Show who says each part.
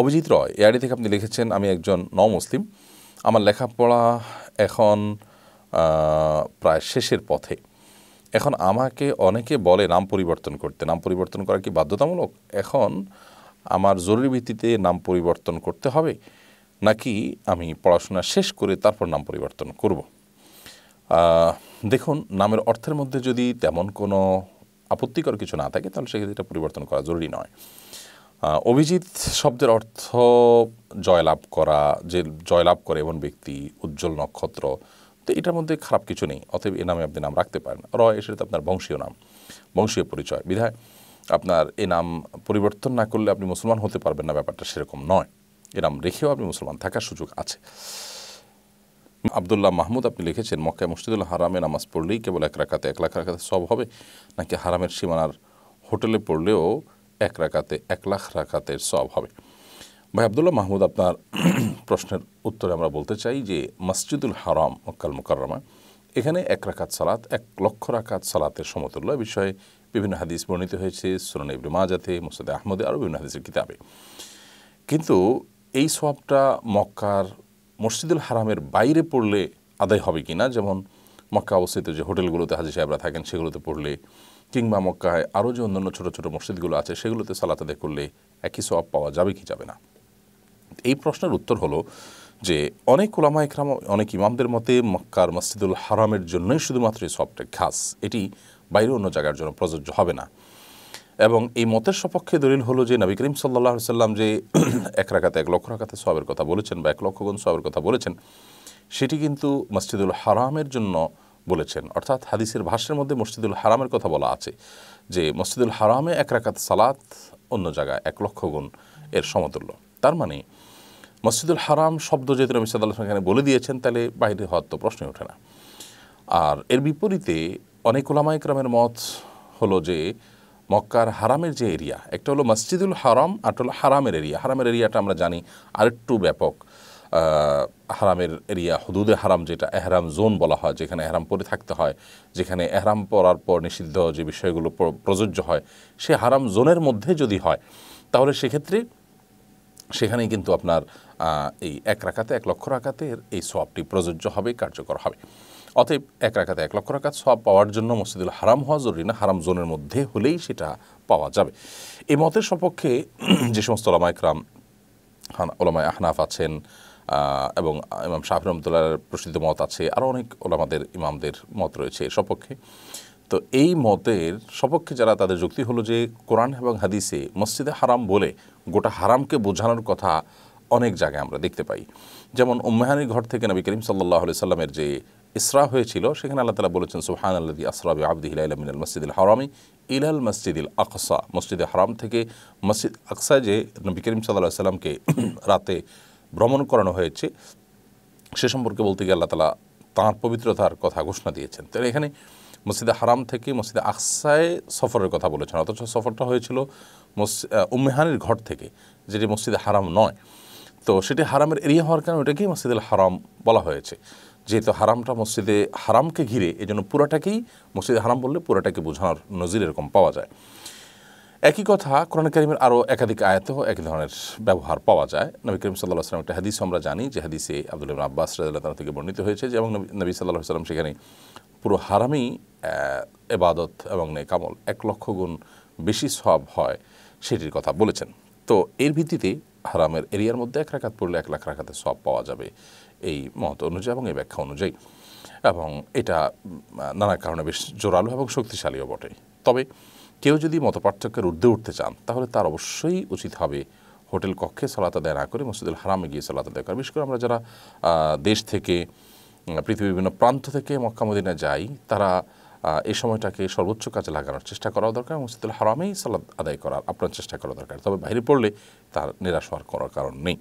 Speaker 1: অভিজিৎ রয় এ থেকে আপনি লিখেছেন আমি একজন ন মুসলিম আমার লেখাপড়া এখন প্রায় শেষের পথে এখন আমাকে অনেকে বলে নাম পরিবর্তন করতে নাম পরিবর্তন করা কি বাধ্যতামূলক এখন আমার জরুরি ভিত্তিতে নাম পরিবর্তন করতে হবে নাকি আমি পড়াশোনা শেষ করে তারপর নাম পরিবর্তন করব দেখুন নামের অর্থের মধ্যে যদি তেমন কোনো আপত্তিকর কিছু না থাকে তাহলে সেক্ষেত্রে এটা পরিবর্তন করা জরুরি নয় অভিজিৎ শব্দের অর্থ জয়লাভ করা যে জয়লাভ করে এমন ব্যক্তি উজ্জ্বল নক্ষত্র তো এটার মধ্যে খারাপ কিছু নেই অতএব এ নামে আপনি নাম রাখতে পারেন র সেটা আপনার বংশীয় নাম বংশীয় পরিচয় বিধায় আপনার এ নাম পরিবর্তন না করলে আপনি মুসলমান হতে পারবেন না ব্যাপারটা সেরকম নয় এ নাম রেখেও আপনি মুসলমান থাকার সুযোগ আছে আবদুল্লাহ মাহমুদ আপনি লিখেছেন মক্কায় মুস্তিদুল হারামে নামাজ পড়লেই কেবল এক রাখাতে এক লাখ রাখাতে সব হবে নাকি হারামের সীমানার হোটেলে পড়লেও এক রাকাতে এক লাখ রাকাতের সব হবে ভাই আবদুল্লাহ মাহমুদ আপনার প্রশ্নের উত্তরে আমরা বলতে চাই যে মসজিদুল হারাম মক্কাল মুকাররমা এখানে এক রাকাত সালাত এক লক্ষ রাকাত সালাতের সমতুল্য বিষয়ে বিভিন্ন হাদিস বর্ণিত হয়েছে সুরান ইবনে মাজাতে মুসাদে আহমদে আরও বিভিন্ন হাদিসের কিতাবে কিন্তু এই সবটা মক্কার মসজিদুল হারামের বাইরে পড়লে আদায় হবে কি না যেমন মক্কা অবস্থিত যে হোটেলগুলোতে হাজি সাহেবরা থাকেন সেগুলোতে পড়লে কিংবা মক্কায় আরও যে অন্যান্য ছোটো ছোটো মসজিদগুলো আছে সেগুলোতে সালাত আদায় করলে একই সব পাওয়া যাবে কি যাবে না এই প্রশ্নের উত্তর হলো যে অনেক ওলামা একরাম অনেক ইমামদের মতে মক্কার মসজিদুল হারামের জন্যই শুধুমাত্র এই সবটা ঘাস এটি বাইরে অন্য জায়গার জন্য প্রযোজ্য হবে না এবং এই মতের সপক্ষে দলিল হলো যে নবী করিম সাল্লা সাল্লাম যে এক রাখাতে এক লক্ষ রাখাতে সবের কথা বলেছেন বা এক লক্ষ গুণ সবের কথা বলেছেন সেটি কিন্তু মসজিদুল হারামের জন্য বলেছেন অর্থাৎ হাদিসের ভাষ্যের মধ্যে মসজিদুল হারামের কথা বলা আছে যে মসজিদুল হারামে এক রাকাত সালাত অন্য জায়গায় এক লক্ষ গুণ এর সমতুল্য তার মানে মসজিদুল হারাম শব্দ যেহেতু নবী আল্লাহ এখানে বলে দিয়েছেন তাহলে বাইরে হওয়ার তো প্রশ্নই ওঠে না আর এর বিপরীতে অনেক ওলামায় ক্রামের মত হলো যে মক্কার হারামের যে এরিয়া একটা হলো মসজিদুল হারাম আর হলো হারামের এরিয়া হারামের এরিয়াটা আমরা জানি আরেকটু ব্যাপক হারামের এরিয়া হুদুদে হারাম যেটা এহরাম জোন বলা হয় যেখানে এহরাম পরে থাকতে হয় যেখানে এহরাম পরার পর নিষিদ্ধ যে বিষয়গুলো প্রযোজ্য হয় সে হারাম জোনের মধ্যে যদি হয় তাহলে সেক্ষেত্রে সেখানেই কিন্তু আপনার এই এক রাখাতে এক লক্ষ রাখাতের এই সোয়াবটি প্রযোজ্য হবে কার্যকর হবে অতএব এক রাখাতে এক লক্ষ রাখাত সব পাওয়ার জন্য মসজিদুল হারাম হওয়া জরুরি না হারাম জোনের মধ্যে হলেই সেটা পাওয়া যাবে এই মতের সপক্ষে যে সমস্ত ওলামায়করাম হান ওলামায় আহনাফ আছেন এবং ইমাম শাহ রহমতুল্লাহ প্রসিদ্ধ মত আছে আরও অনেক ওলামাদের ইমামদের মত রয়েছে এর সপক্ষে তো এই মতের সপক্ষে যারা তাদের যুক্তি হলো যে কোরআন এবং হাদিসে মসজিদে হারাম বলে গোটা হারামকে বোঝানোর কথা অনেক জায়গায় আমরা দেখতে পাই যেমন উম্মেহানির ঘর থেকে নবী করিম সাল্লাহ সাল্লামের যে ইসরা হয়েছিল সেখানে আল্লাহ তালা বলেছেন সুহান আল্লাহ আসরাবি আব্দি হিলাইলামিনাল মসজিদুল হারামি ইলাল মসজিদুল আকসা মসজিদে হারাম থেকে মসজিদ আকসা যে নবী করিম সাল্লাহ সাল্লামকে রাতে ভ্রমণ করানো হয়েছে সে সম্পর্কে বলতে গিয়ে আল্লাহ তালা তাঁর পবিত্রতার কথা ঘোষণা দিয়েছেন তাহলে এখানে মসজিদে হারাম থেকে মসজিদে আকসায় সফরের কথা বলেছেন অথচ সফরটা হয়েছিল উম্মেহানির ঘর থেকে যেটি মসজিদে হারাম নয় তো সেটি হারামের এরিয়া হওয়ার কারণে ওটাকেই মসজিদুল হারাম বলা হয়েছে যেহেতু হারামটা মসজিদে হারামকে ঘিরে এজন্য পুরাটাকেই মসজিদে হারাম বললে পুরাটাকে বোঝানোর নজির এরকম পাওয়া যায় একই কথা কোরআন করিমের আরও একাধিক আয়াতেও এক ধরনের ব্যবহার পাওয়া যায় নবী করিম সাল্লাহ সাল্লাম একটা হাদিস আমরা জানি যে হাদিসে আব্দুল আব্বাস রাজা থেকে বর্ণিত হয়েছে যে এবং নবী সাল্লাহ সাল্লাম সেখানে পুরো হারামি এবাদত এবং নে কামল এক লক্ষ গুণ বেশি সব হয় সেটির কথা বলেছেন তো এর ভিত্তিতে হারামের এরিয়ার মধ্যে এক রাখাত পড়লে এক লাখ রাখাতে সব পাওয়া যাবে এই মত অনুযায়ী এবং এই ব্যাখ্যা অনুযায়ী এবং এটা নানা কারণে বেশ জোরালো এবং শক্তিশালীও বটে তবে কেউ যদি মতপার্থক্যের ঊর্ধ্বে উঠতে চান তাহলে তার অবশ্যই উচিত হবে হোটেল কক্ষে সলাত আদায় না করে মসজিদুল হারামে গিয়ে সলাত আদায় করা বিশেষ করে আমরা যারা দেশ থেকে পৃথিবীর বিভিন্ন প্রান্ত থেকে মক্কা যাই তারা এই সময়টাকে সর্বোচ্চ কাজে লাগানোর চেষ্টা করা দরকার মসজিদুল হারামেই সালাদ আদায় করার আপনার চেষ্টা করা দরকার তবে বাইরে পড়লে তার নিরাশ হওয়ার করার কারণ নেই